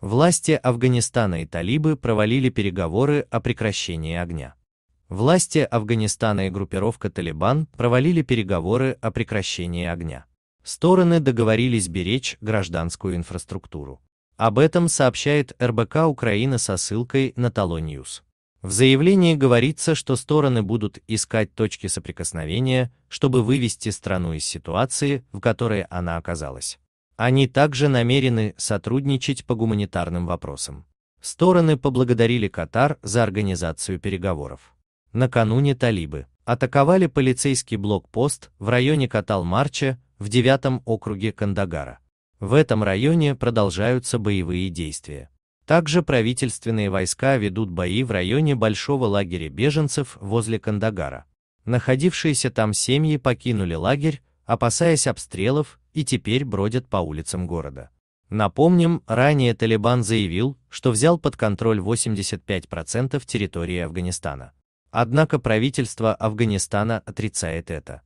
Власти Афганистана и талибы провалили переговоры о прекращении огня. Власти Афганистана и группировка «Талибан» провалили переговоры о прекращении огня. Стороны договорились беречь гражданскую инфраструктуру. Об этом сообщает РБК Украина со ссылкой на Талониус. В заявлении говорится, что стороны будут искать точки соприкосновения, чтобы вывести страну из ситуации, в которой она оказалась. Они также намерены сотрудничать по гуманитарным вопросам. Стороны поблагодарили Катар за организацию переговоров. Накануне талибы атаковали полицейский блокпост в районе Катал-Марча в 9 округе Кандагара. В этом районе продолжаются боевые действия. Также правительственные войска ведут бои в районе большого лагеря беженцев возле Кандагара. Находившиеся там семьи покинули лагерь, опасаясь обстрелов и теперь бродят по улицам города. Напомним, ранее Талибан заявил, что взял под контроль 85% территории Афганистана. Однако правительство Афганистана отрицает это.